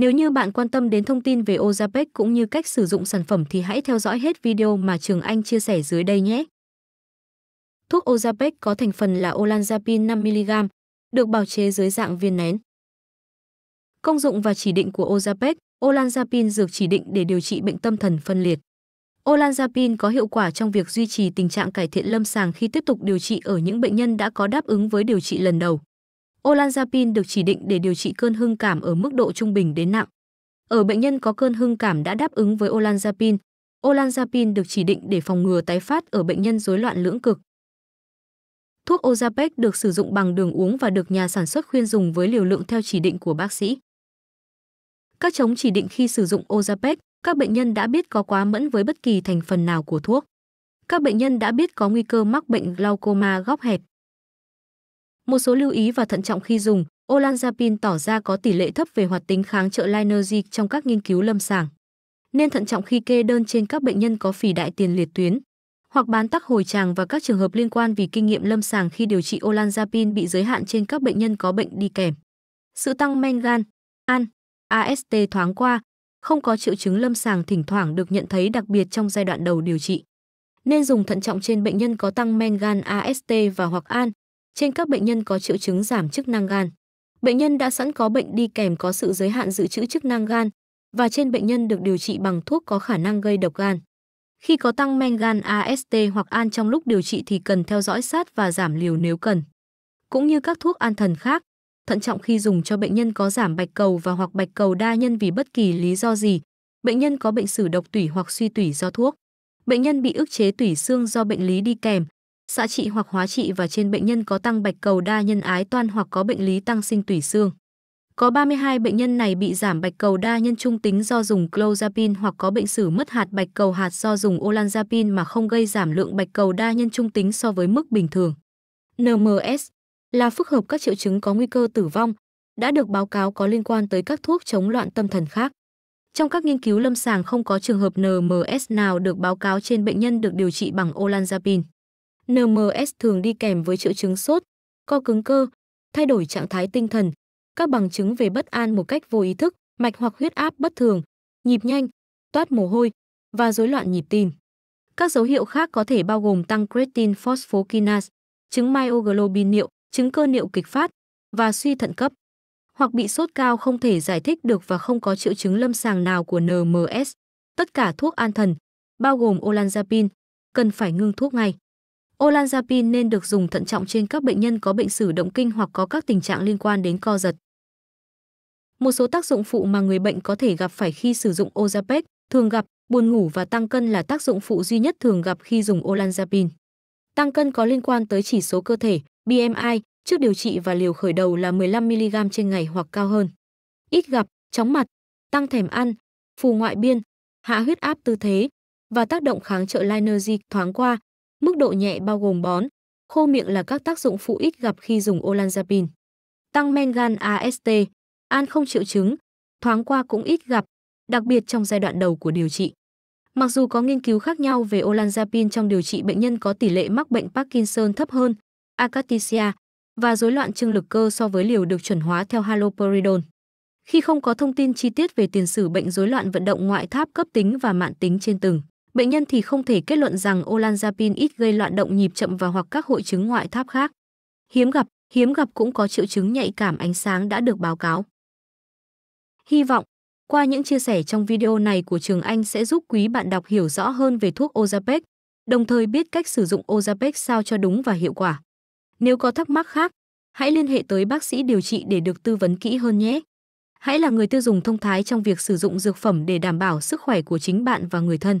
Nếu như bạn quan tâm đến thông tin về Ozapec cũng như cách sử dụng sản phẩm thì hãy theo dõi hết video mà Trường Anh chia sẻ dưới đây nhé. Thuốc Ozapec có thành phần là olanzapine 5mg, được bào chế dưới dạng viên nén. Công dụng và chỉ định của Ozapec, olanzapine dược chỉ định để điều trị bệnh tâm thần phân liệt. Olanzapine có hiệu quả trong việc duy trì tình trạng cải thiện lâm sàng khi tiếp tục điều trị ở những bệnh nhân đã có đáp ứng với điều trị lần đầu. Olanzapin được chỉ định để điều trị cơn hưng cảm ở mức độ trung bình đến nặng. Ở bệnh nhân có cơn hưng cảm đã đáp ứng với olanzapin, olanzapin được chỉ định để phòng ngừa tái phát ở bệnh nhân rối loạn lưỡng cực. Thuốc Ozapec được sử dụng bằng đường uống và được nhà sản xuất khuyên dùng với liều lượng theo chỉ định của bác sĩ. Các chống chỉ định khi sử dụng Ozapec, các bệnh nhân đã biết có quá mẫn với bất kỳ thành phần nào của thuốc. Các bệnh nhân đã biết có nguy cơ mắc bệnh glaucoma góc hẹp. Một số lưu ý và thận trọng khi dùng, olanzapine tỏ ra có tỷ lệ thấp về hoạt tính kháng trợ Lynergic trong các nghiên cứu lâm sàng. Nên thận trọng khi kê đơn trên các bệnh nhân có phì đại tiền liệt tuyến hoặc bán tắc hồi tràng và các trường hợp liên quan vì kinh nghiệm lâm sàng khi điều trị olanzapine bị giới hạn trên các bệnh nhân có bệnh đi kèm. Sự tăng men gan, an, AST thoáng qua, không có triệu chứng lâm sàng thỉnh thoảng được nhận thấy đặc biệt trong giai đoạn đầu điều trị. Nên dùng thận trọng trên bệnh nhân có tăng men gan AST và hoặc an, trên các bệnh nhân có triệu chứng giảm chức năng gan. Bệnh nhân đã sẵn có bệnh đi kèm có sự giới hạn dự trữ chức năng gan và trên bệnh nhân được điều trị bằng thuốc có khả năng gây độc gan. Khi có tăng men gan AST hoặc an trong lúc điều trị thì cần theo dõi sát và giảm liều nếu cần. Cũng như các thuốc an thần khác, thận trọng khi dùng cho bệnh nhân có giảm bạch cầu và hoặc bạch cầu đa nhân vì bất kỳ lý do gì, bệnh nhân có bệnh sử độc tủy hoặc suy tủy do thuốc, bệnh nhân bị ức chế tủy xương do bệnh lý đi kèm, xạ trị hoặc hóa trị và trên bệnh nhân có tăng bạch cầu đa nhân ái toan hoặc có bệnh lý tăng sinh tủy xương. Có 32 bệnh nhân này bị giảm bạch cầu đa nhân trung tính do dùng clozapine hoặc có bệnh sử mất hạt bạch cầu hạt do dùng olanzapine mà không gây giảm lượng bạch cầu đa nhân trung tính so với mức bình thường. NMS là phức hợp các triệu chứng có nguy cơ tử vong, đã được báo cáo có liên quan tới các thuốc chống loạn tâm thần khác. Trong các nghiên cứu lâm sàng không có trường hợp NMS nào được báo cáo trên bệnh nhân được điều trị bằng olanzapine. NMS thường đi kèm với triệu chứng sốt, co cứng cơ, thay đổi trạng thái tinh thần, các bằng chứng về bất an một cách vô ý thức, mạch hoặc huyết áp bất thường, nhịp nhanh, toát mồ hôi và rối loạn nhịp tim. Các dấu hiệu khác có thể bao gồm tăng creatine phosphokinase, chứng myoglobin niệu, chứng cơ niệu kịch phát và suy thận cấp. Hoặc bị sốt cao không thể giải thích được và không có triệu chứng lâm sàng nào của NMS. Tất cả thuốc an thần, bao gồm olanzapine, cần phải ngưng thuốc ngay. Olanzapine nên được dùng thận trọng trên các bệnh nhân có bệnh sử động kinh hoặc có các tình trạng liên quan đến co giật. Một số tác dụng phụ mà người bệnh có thể gặp phải khi sử dụng Ozapec thường gặp buồn ngủ và tăng cân là tác dụng phụ duy nhất thường gặp khi dùng Olanzapine. Tăng cân có liên quan tới chỉ số cơ thể, BMI, trước điều trị và liều khởi đầu là 15mg trên ngày hoặc cao hơn. Ít gặp, chóng mặt, tăng thèm ăn, phù ngoại biên, hạ huyết áp tư thế và tác động kháng trợ Linergy thoáng qua Mức độ nhẹ bao gồm bón, khô miệng là các tác dụng phụ ít gặp khi dùng olanzapine. Tăng men gan AST, an không triệu chứng, thoáng qua cũng ít gặp, đặc biệt trong giai đoạn đầu của điều trị. Mặc dù có nghiên cứu khác nhau về olanzapine trong điều trị bệnh nhân có tỷ lệ mắc bệnh Parkinson thấp hơn, akathisia và rối loạn trương lực cơ so với liều được chuẩn hóa theo haloperidol. Khi không có thông tin chi tiết về tiền sử bệnh rối loạn vận động ngoại tháp cấp tính và mạn tính trên từng bệnh nhân thì không thể kết luận rằng olanzapine ít gây loạn động nhịp chậm và hoặc các hội chứng ngoại tháp khác. Hiếm gặp, hiếm gặp cũng có triệu chứng nhạy cảm ánh sáng đã được báo cáo. Hy vọng, qua những chia sẻ trong video này của Trường Anh sẽ giúp quý bạn đọc hiểu rõ hơn về thuốc Ozapec, đồng thời biết cách sử dụng Ozapec sao cho đúng và hiệu quả. Nếu có thắc mắc khác, hãy liên hệ tới bác sĩ điều trị để được tư vấn kỹ hơn nhé. Hãy là người tiêu dùng thông thái trong việc sử dụng dược phẩm để đảm bảo sức khỏe của chính bạn và người thân.